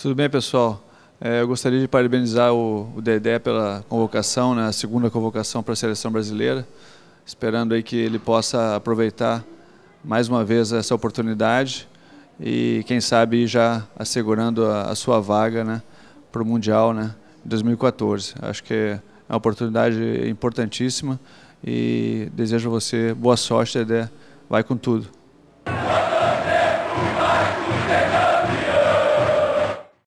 Tudo bem, pessoal? É, eu gostaria de parabenizar o, Dedé pela convocação, né, a segunda convocação para a seleção brasileira, esperando aí que ele possa aproveitar mais uma vez essa oportunidade e quem sabe já assegurando a, sua vaga né, para o Mundial né, 2014. Acho que é uma oportunidade importantíssima e desejo a você boa sorte, Dedé. Vai com tudo.